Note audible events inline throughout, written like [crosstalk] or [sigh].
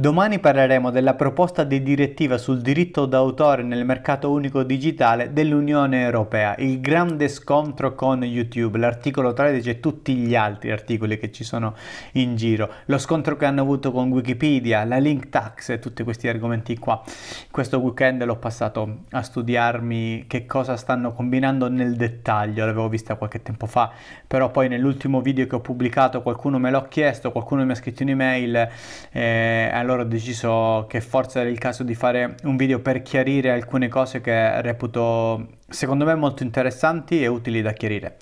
Domani parleremo della proposta di direttiva sul diritto d'autore nel mercato unico digitale dell'Unione Europea, il grande scontro con YouTube, l'articolo 13 e tutti gli altri articoli che ci sono in giro, lo scontro che hanno avuto con Wikipedia, la link tax e tutti questi argomenti qua. Questo weekend l'ho passato a studiarmi che cosa stanno combinando nel dettaglio, l'avevo vista qualche tempo fa, però poi nell'ultimo video che ho pubblicato qualcuno me l'ha chiesto, qualcuno mi ha scritto un'email, eh, allora ho deciso che forse era il caso di fare un video per chiarire alcune cose che reputo secondo me molto interessanti e utili da chiarire.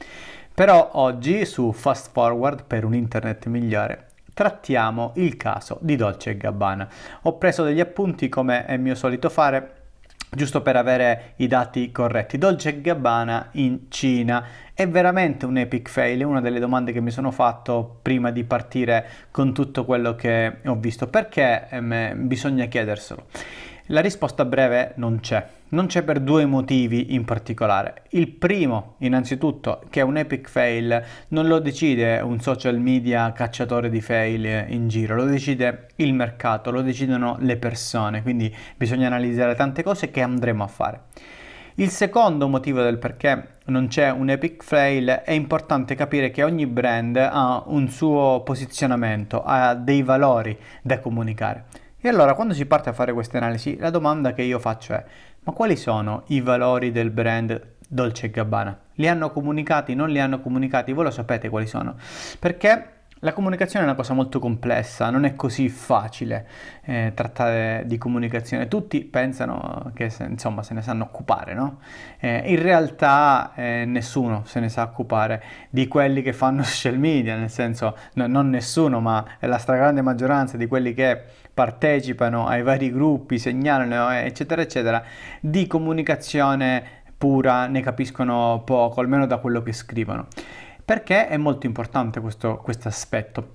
Però oggi su Fast Forward per un internet migliore trattiamo il caso di Dolce Gabbana. Ho preso degli appunti come è mio solito fare giusto per avere i dati corretti. Dolce Gabbana in Cina. È veramente un epic fail, una delle domande che mi sono fatto prima di partire con tutto quello che ho visto, perché ehm, bisogna chiederselo. La risposta breve non c'è. Non c'è per due motivi in particolare. Il primo, innanzitutto, che un epic fail non lo decide un social media cacciatore di fail in giro, lo decide il mercato, lo decidono le persone, quindi bisogna analizzare tante cose che andremo a fare. Il secondo motivo del perché non c'è un epic fail è importante capire che ogni brand ha un suo posizionamento, ha dei valori da comunicare. E allora quando si parte a fare queste analisi, la domanda che io faccio è, ma quali sono i valori del brand Dolce Gabbana? Li hanno comunicati, non li hanno comunicati, voi lo sapete quali sono. Perché la comunicazione è una cosa molto complessa, non è così facile eh, trattare di comunicazione. Tutti pensano che se, insomma, se ne sanno occupare, no? Eh, in realtà eh, nessuno se ne sa occupare di quelli che fanno [laughs] social media, nel senso no, non nessuno, ma la stragrande maggioranza di quelli che partecipano ai vari gruppi, segnalano, eh, eccetera, eccetera, di comunicazione pura ne capiscono poco, almeno da quello che scrivono. Perché è molto importante questo, aspetto?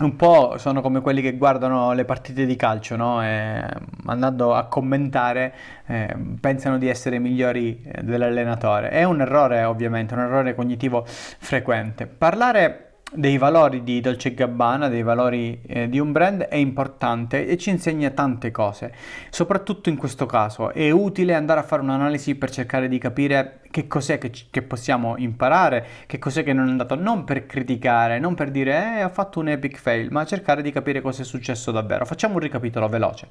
un po' sono come quelli che guardano le partite di calcio, no? E mm, andando a commentare eh, pensano di essere migliori eh, dell'allenatore. È un errore ovviamente, un errore cognitivo frequente. Parlare dei valori di Dolce Gabbana, dei valori eh, di un brand è importante e ci insegna tante cose. Soprattutto in questo caso è utile andare a fare un'analisi per cercare di capire che cos'è che, che, possiamo imparare, che cos'è che non è andato, non per criticare, non per dire eh, ho fatto un epic fail, ma cercare di capire cosa è successo davvero. Facciamo un ricapitolo veloce.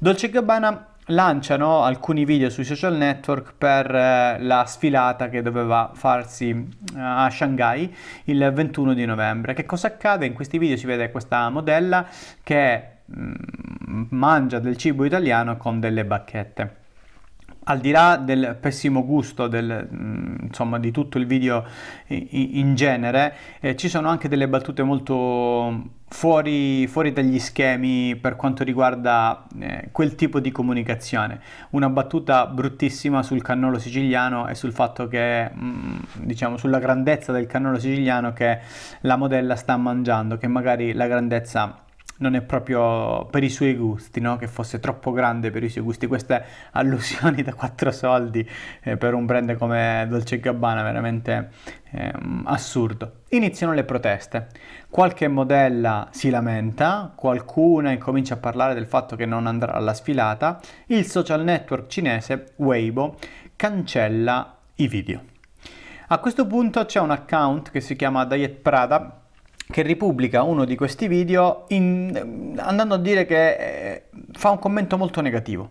Dolce Gabbana lanciano alcuni video sui social network per eh, la sfilata che doveva farsi eh, a Shanghai il 21 di novembre. Che cosa accade? In questi video si vede questa modella che mm, mangia del cibo italiano con delle bacchette al di là del pessimo gusto del, mm, insomma, di tutto il video in genere, eh, ci sono anche delle battute molto fuori, fuori dagli schemi per quanto riguarda eh, quel tipo di comunicazione. Una battuta bruttissima sul cannolo siciliano e sul fatto che, mh, mm, diciamo, sulla grandezza del cannolo siciliano che la modella sta mangiando, che magari la grandezza non è proprio per i suoi gusti, no? che fosse troppo grande per i suoi gusti. Queste [laughs] allusioni da 4 soldi eh, per un brand come Dolce Gabbana, veramente eh, assurdo. Iniziano le proteste. Qualche modella si lamenta, qualcuna incomincia a parlare del fatto che non andrà alla sfilata. Il social network cinese Weibo cancella i video. A questo punto c'è un account che si chiama Diet Prada che ripubblica uno di questi video in, andando a dire che eh, fa un commento molto negativo.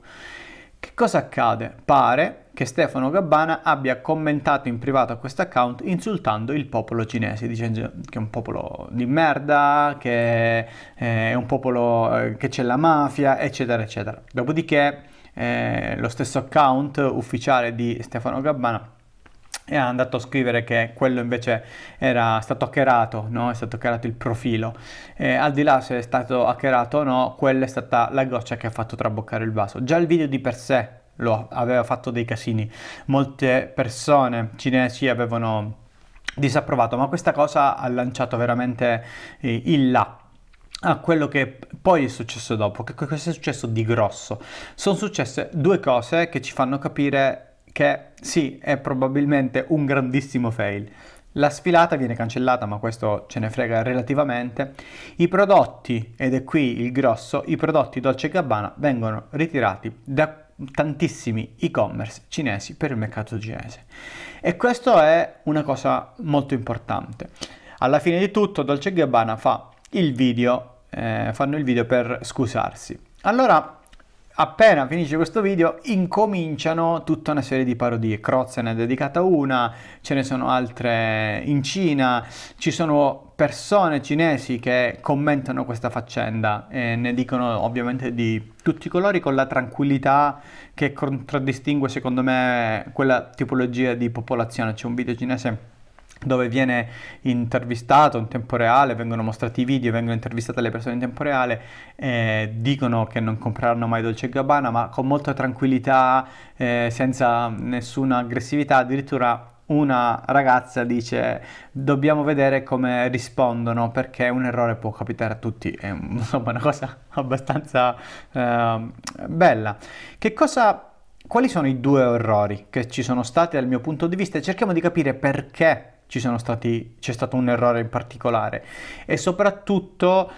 Che cosa accade? Pare che Stefano Gabbana abbia commentato in privato a questo account insultando il popolo cinese, dicendo che è un popolo di merda, che eh, è un popolo eh, che c'è la mafia, eccetera, eccetera. Dopodiché eh, lo stesso account ufficiale di Stefano Gabbana e andato a scrivere che quello invece era stato hackerato, no? è stato hackerato il profilo. E al di là se è stato hackerato o no, quella è stata la goccia che ha fatto traboccare il vaso. Già il video di per sé lo aveva fatto dei casini, molte persone cinesi avevano disapprovato, ma questa cosa ha lanciato veramente eh, il là a quello che poi è successo dopo. Che cosa è successo di grosso? Sono successe due cose che ci fanno capire che sì, è probabilmente un grandissimo fail. La sfilata viene cancellata, ma questo ce ne frega relativamente. I prodotti, ed è qui il grosso, i prodotti Dolce Gabbana vengono ritirati da tantissimi e-commerce cinesi per il mercato cinese. E questo è una cosa molto importante. Alla fine di tutto Dolce Gabbana fa il video, eh, fanno il video per scusarsi. Allora appena finisce questo video incominciano tutta una serie di parodie. Crozza ne ha dedicata una, ce ne sono altre in Cina, ci sono persone cinesi che commentano questa faccenda e ne dicono ovviamente di tutti i colori con la tranquillità che contraddistingue secondo me quella tipologia di popolazione. C'è un video cinese dove viene intervistato in tempo reale, vengono mostrati i video, vengono intervistate le persone in tempo reale, eh, dicono che non compreranno mai Dolce Gabbana, ma con molta tranquillità, eh, senza nessuna aggressività, addirittura una ragazza dice dobbiamo vedere come rispondono perché un errore può capitare a tutti, è [laughs] insomma una cosa abbastanza eh, bella. Che cosa quali sono i due errori che ci sono stati dal mio punto di vista cerchiamo di capire perché stati, c'è stato un errore in particolare e soprattutto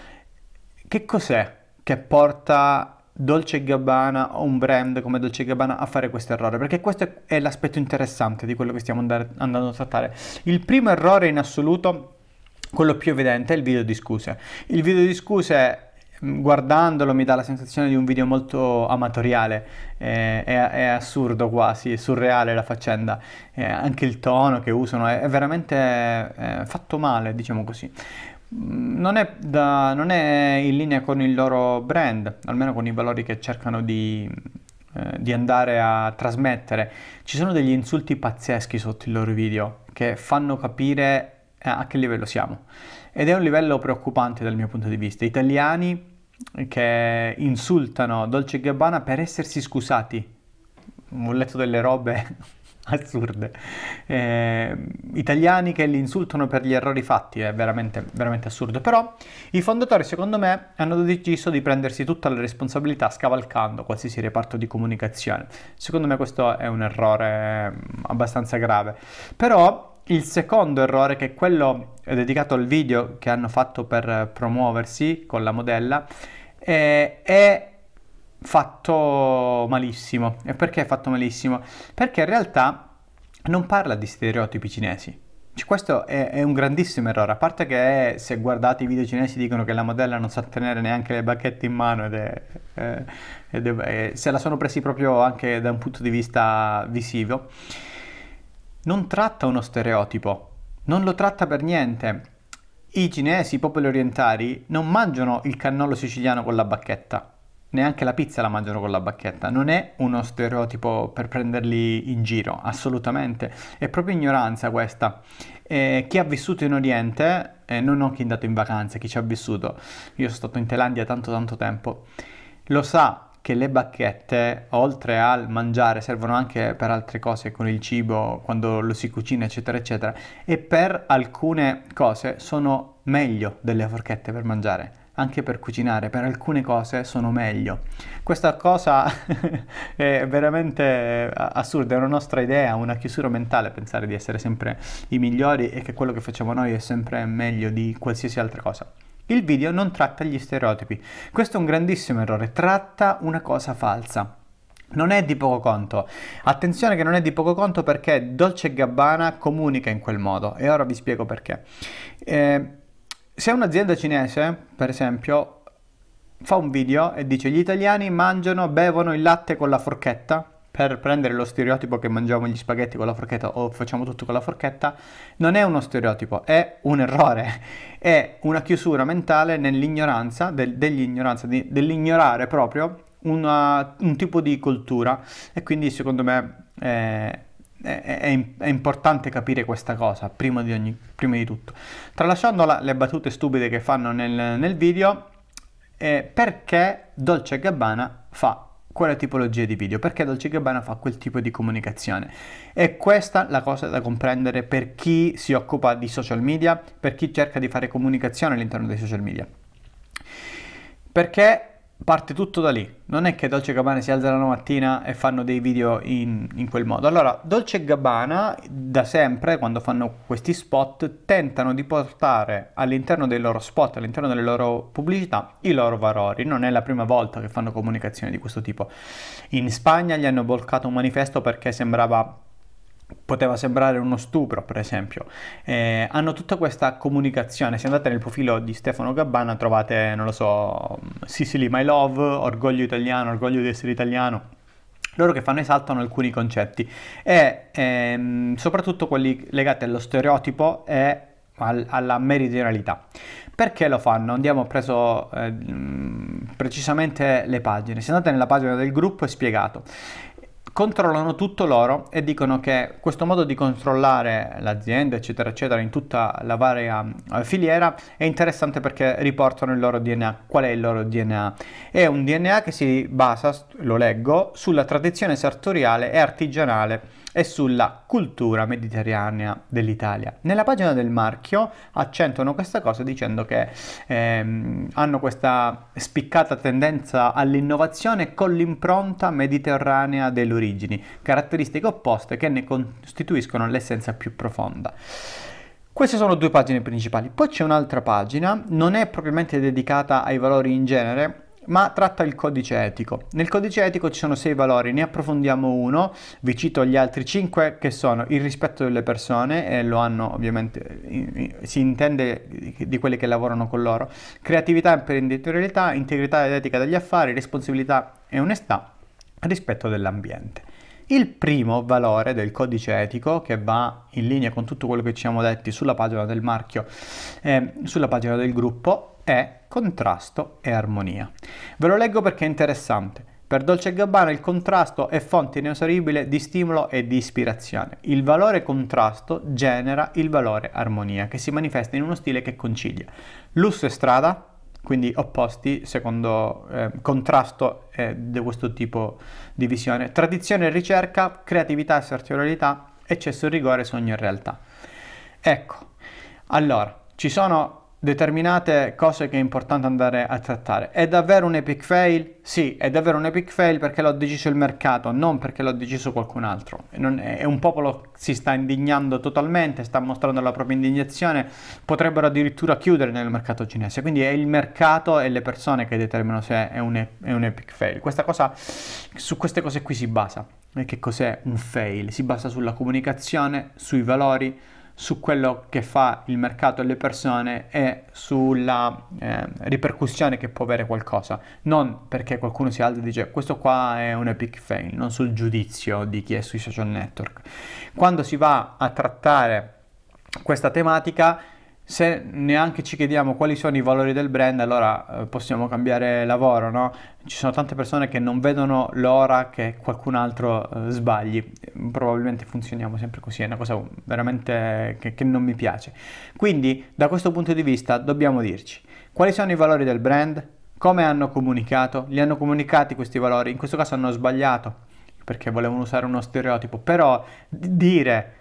che cos'è che porta Dolce Gabbana o un brand come Dolce Gabbana a fare questo errore perché questo è l'aspetto interessante di quello che stiamo andare, andando a trattare il primo errore in assoluto quello più evidente è il video di scuse il video di scuse guardandolo mi dà la sensazione di un video molto amatoriale, eh, è, è, assurdo quasi, è surreale la faccenda, eh, anche il tono che usano è, è veramente eh, fatto male, diciamo così. Mm, non è, da, non è, in linea con il loro brand, almeno con i valori che cercano di, eh, di andare a trasmettere. Ci sono degli insulti pazzeschi sotto i loro video che fanno capire eh, a che livello siamo. Ed è un livello preoccupante dal mio punto di vista. Italiani che insultano Dolce Gabbana per essersi scusati. Ho letto delle robe [laughs] assurde. Eh, italiani che li insultano per gli errori fatti, è veramente, veramente assurdo. Però i fondatori, secondo me, hanno deciso di prendersi tutta la responsabilità scavalcando qualsiasi reparto di comunicazione. Secondo me questo è un errore mm, abbastanza grave. Però il secondo errore, che è quello dedicato al video che hanno fatto per promuoversi con la modella, eh, è fatto malissimo. E perché è fatto malissimo? Perché in realtà non parla di stereotipi cinesi. Cioè, questo è, è, un grandissimo errore, a parte che se guardate i video cinesi dicono che la modella non sa tenere neanche le bacchette in mano ed è, eh, ed è, se la sono presi proprio anche da un punto di vista visivo, non tratta uno stereotipo, non lo tratta per niente. I cinesi, i popoli orientali, non mangiano il cannolo siciliano con la bacchetta, neanche la pizza la mangiano con la bacchetta, non è uno stereotipo per prenderli in giro, assolutamente, è proprio ignoranza questa. Eh, chi ha vissuto in Oriente, eh, non ho chi è andato in vacanza, chi ci ha vissuto, io sono stato in Thailandia tanto tanto tempo, lo sa che le bacchette, oltre al mangiare, servono anche per altre cose, con il cibo, quando lo si cucina, eccetera, eccetera. E per alcune cose sono meglio delle forchette per mangiare. Anche per cucinare, per alcune cose sono meglio. Questa cosa [laughs] è veramente eh, assurda, è una nostra idea, una chiusura mentale pensare di essere sempre i migliori e che quello che facciamo noi è sempre meglio di qualsiasi altra cosa. Il video non tratta gli stereotipi. Questo è un grandissimo errore, tratta una cosa falsa. Non è di poco conto. Attenzione che non è di poco conto perché Dolce Gabbana comunica in quel modo e ora vi spiego perché. Eh, se un'azienda cinese, per esempio, fa un video e dice gli italiani mangiano, bevono il latte con la forchetta, per prendere lo stereotipo che mangiamo gli spaghetti con la forchetta o facciamo tutto con la forchetta, non è uno stereotipo, è un errore, [laughs] è una chiusura mentale nell'ignoranza, del, dell'ignoranza, di, dell'ignorare proprio una, un tipo di cultura e quindi secondo me eh, è, è, importante capire questa cosa prima di, ogni, prima di tutto. Tralasciando la, le battute stupide che fanno nel, nel video, eh, perché Dolce Gabbana fa quella tipologia di video, perché Dolce Gabbana fa quel tipo di comunicazione. E questa è la cosa da comprendere per chi si occupa di social media, per chi cerca di fare comunicazione all'interno dei social media. Perché parte tutto da lì. Non è che Dolce Gabbana si alzano la mattina e fanno dei video in, in quel modo. Allora, Dolce Gabbana da sempre, quando fanno questi spot, tentano di portare all'interno dei loro spot, all'interno delle loro pubblicità, i loro valori. Non è la prima volta che fanno comunicazione di questo tipo. In Spagna gli hanno bloccato un manifesto perché sembrava poteva sembrare uno stupro, per esempio. Eh, hanno tutta questa comunicazione. Se andate nel profilo di Stefano Gabbana trovate, non lo so, Sicily My Love, Orgoglio Italiano, Orgoglio di essere italiano, loro che fanno esaltano alcuni concetti e ehm, soprattutto quelli legati allo stereotipo e al, alla meridionalità. Perché lo fanno? Andiamo preso eh, precisamente le pagine. Se andate nella pagina del gruppo è spiegato controllano tutto loro e dicono che questo modo di controllare l'azienda, eccetera, eccetera, in tutta la varia eh, filiera è interessante perché riportano il loro DNA. Qual è il loro DNA? È un DNA che si basa, lo leggo, sulla tradizione sartoriale e artigianale e sulla cultura mediterranea dell'Italia. Nella pagina del marchio accentuano questa cosa dicendo che ehm, hanno questa spiccata tendenza all'innovazione con l'impronta mediterranea delle origini, caratteristiche opposte che ne costituiscono l'essenza più profonda. Queste sono due pagine principali, poi c'è un'altra pagina, non è propriamente dedicata ai valori in genere, ma tratta il codice etico. Nel codice etico ci sono sei valori, ne approfondiamo uno, vi cito gli altri cinque che sono il rispetto delle persone, e lo hanno ovviamente, si intende di quelli che lavorano con loro, creatività e imprenditorialità, integrità ed etica degli affari, responsabilità e onestà, rispetto dell'ambiente. Il primo valore del codice etico, che va in linea con tutto quello che ci siamo detti sulla pagina del marchio eh, sulla pagina del gruppo, è contrasto e armonia. Ve lo leggo perché è interessante. Per Dolce Gabbana il contrasto è fonte inesauribile di stimolo e di ispirazione. Il valore contrasto genera il valore armonia, che si manifesta in uno stile che concilia lusso e strada, quindi opposti secondo eh, contrasto eh, di questo tipo di visione, tradizione e ricerca, creatività e sartorialità, eccesso e rigore, sogno e realtà. Ecco, allora, ci sono determinate cose che è importante andare a trattare. È davvero un epic fail? Sì, è davvero un epic fail perché l'ho deciso il mercato, non perché l'ho deciso qualcun altro. è un popolo che si sta indignando totalmente, sta mostrando la propria indignazione, potrebbero addirittura chiudere nel mercato cinese. Quindi è il mercato e le persone che determinano se è un, è un epic fail. Questa cosa, su queste cose qui si basa. E che cos'è un fail? Si basa sulla comunicazione, sui valori, su quello che fa il mercato alle persone e sulla eh, ripercussione che può avere qualcosa, non perché qualcuno si alza e dice questo qua è un epic fail, non sul giudizio di chi è sui social network. Quando si va a trattare questa tematica se neanche ci chiediamo quali sono i valori del brand, allora eh, possiamo cambiare lavoro, no? Ci sono tante persone che non vedono l'ora che qualcun altro eh, sbagli. Probabilmente funzioniamo sempre così, è una cosa veramente che, che non mi piace. Quindi, da questo punto di vista, dobbiamo dirci quali sono i valori del brand, come hanno comunicato, li hanno comunicati questi valori, in questo caso hanno sbagliato perché volevano usare uno stereotipo, però dire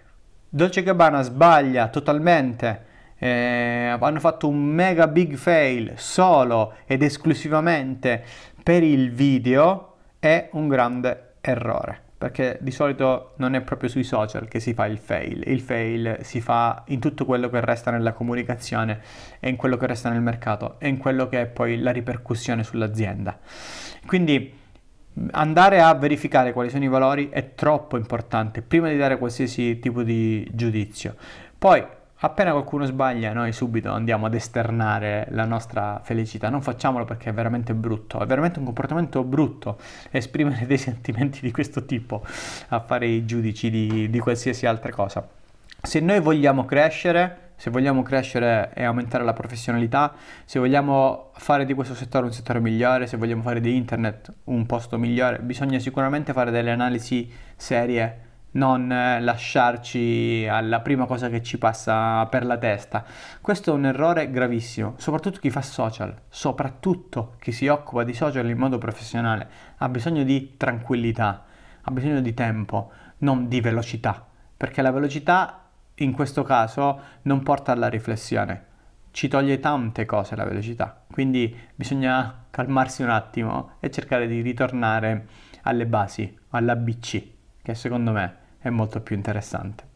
Dolce Gabbana sbaglia totalmente eh, hanno fatto un mega big fail solo ed esclusivamente per il video è un grande errore perché di solito non è proprio sui social che si fa il fail, il fail si fa in tutto quello che resta nella comunicazione e in quello che resta nel mercato e in quello che è poi la ripercussione sull'azienda. Quindi andare a verificare quali sono i valori è troppo importante prima di dare qualsiasi tipo di giudizio. Poi Appena qualcuno sbaglia, noi subito andiamo ad esternare la nostra felicità. Non facciamolo perché è veramente brutto, è veramente un comportamento brutto esprimere dei sentimenti di questo tipo a fare i giudici di, di qualsiasi altra cosa. Se noi vogliamo crescere, se vogliamo crescere e aumentare la professionalità, se vogliamo fare di questo settore un settore migliore, se vogliamo fare di internet un posto migliore, bisogna sicuramente fare delle analisi serie non eh, lasciarci alla prima cosa che ci passa per la testa. Questo è un errore gravissimo, soprattutto chi fa social, soprattutto chi si occupa di social in modo professionale, ha bisogno di tranquillità, ha bisogno di tempo, non di velocità, perché la velocità in questo caso non porta alla riflessione, ci toglie tante cose la velocità, quindi bisogna calmarsi un attimo e cercare di ritornare alle basi, alla BC, che secondo me è molto più interessante.